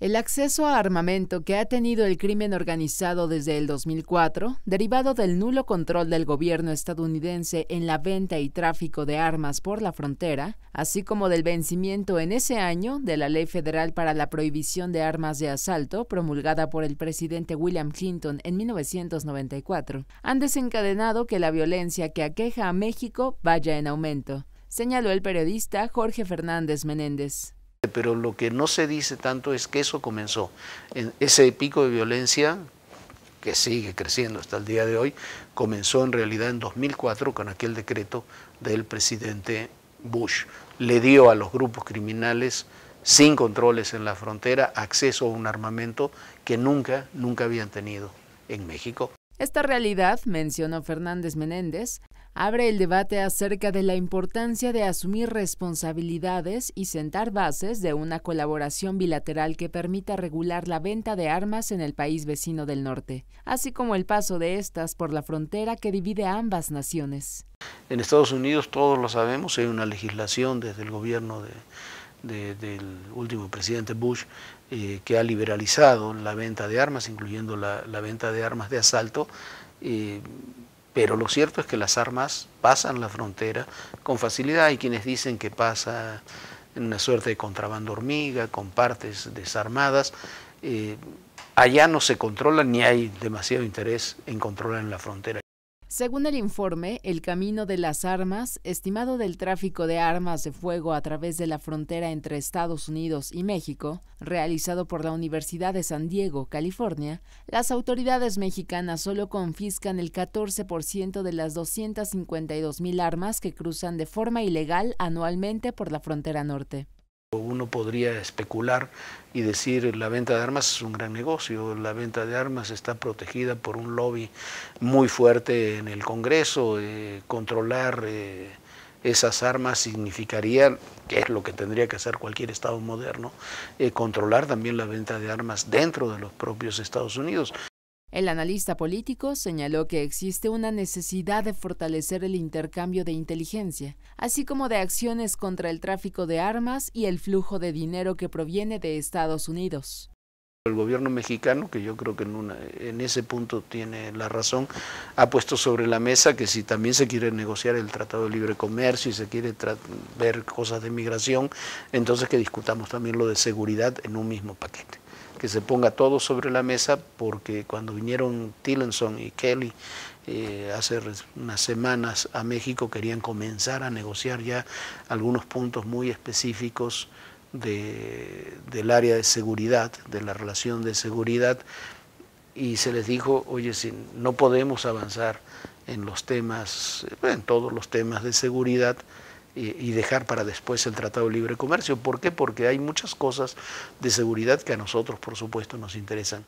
El acceso a armamento que ha tenido el crimen organizado desde el 2004, derivado del nulo control del gobierno estadounidense en la venta y tráfico de armas por la frontera, así como del vencimiento en ese año de la Ley Federal para la Prohibición de Armas de Asalto, promulgada por el presidente William Clinton en 1994, han desencadenado que la violencia que aqueja a México vaya en aumento, señaló el periodista Jorge Fernández Menéndez. Pero lo que no se dice tanto es que eso comenzó. En ese pico de violencia, que sigue creciendo hasta el día de hoy, comenzó en realidad en 2004 con aquel decreto del presidente Bush. Le dio a los grupos criminales sin controles en la frontera acceso a un armamento que nunca, nunca habían tenido en México. Esta realidad, mencionó Fernández Menéndez, abre el debate acerca de la importancia de asumir responsabilidades y sentar bases de una colaboración bilateral que permita regular la venta de armas en el país vecino del norte, así como el paso de estas por la frontera que divide a ambas naciones. En Estados Unidos todos lo sabemos, hay una legislación desde el gobierno del último presidente Bush eh, que ha liberalizado la venta de armas, incluyendo la, venta de armas de asalto, eh, pero lo cierto es que las armas pasan la frontera con facilidad. Hay quienes dicen que pasa en una suerte de contrabando hormiga, con partes desarmadas. Eh, allá no se controla ni hay demasiado interés en controlar en la frontera. Según el informe, el camino de las armas, estimado del tráfico de armas de fuego a través de la frontera entre Estados Unidos y México, realizado por la Universidad de San Diego, California, las autoridades mexicanas solo confiscan el 14% de las 252 mil armas que cruzan de forma ilegal anualmente por la frontera norte. Uno podría especular y decir la venta de armas es un gran negocio, la venta de armas está protegida por un lobby muy fuerte en el Congreso, eh, controlar eh, esas armas significaría, que es lo que tendría que hacer cualquier Estado moderno, eh, controlar también la venta de armas dentro de los propios Estados Unidos. El analista político señaló que existe una necesidad de fortalecer el intercambio de inteligencia, así como de acciones contra el tráfico de armas y el flujo de dinero que proviene de Estados Unidos. El gobierno mexicano, que yo creo que en, en ese punto tiene la razón, ha puesto sobre la mesa que si también se quiere negociar el Tratado de Libre Comercio y se quiere ver cosas de migración, entonces que discutamos también lo de seguridad en un mismo paquete que se ponga todo sobre la mesa, porque cuando vinieron Tillenson y Kelly eh, hace unas semanas a México querían comenzar a negociar ya algunos puntos muy específicos del área de seguridad, de la relación de seguridad, y se les dijo, oye, si no podemos avanzar en los temas, eh, en todos los temas de seguridad, y dejar para después el Tratado de Libre Comercio. ¿Por qué? Porque hay muchas cosas de seguridad que a nosotros, por supuesto, nos interesan.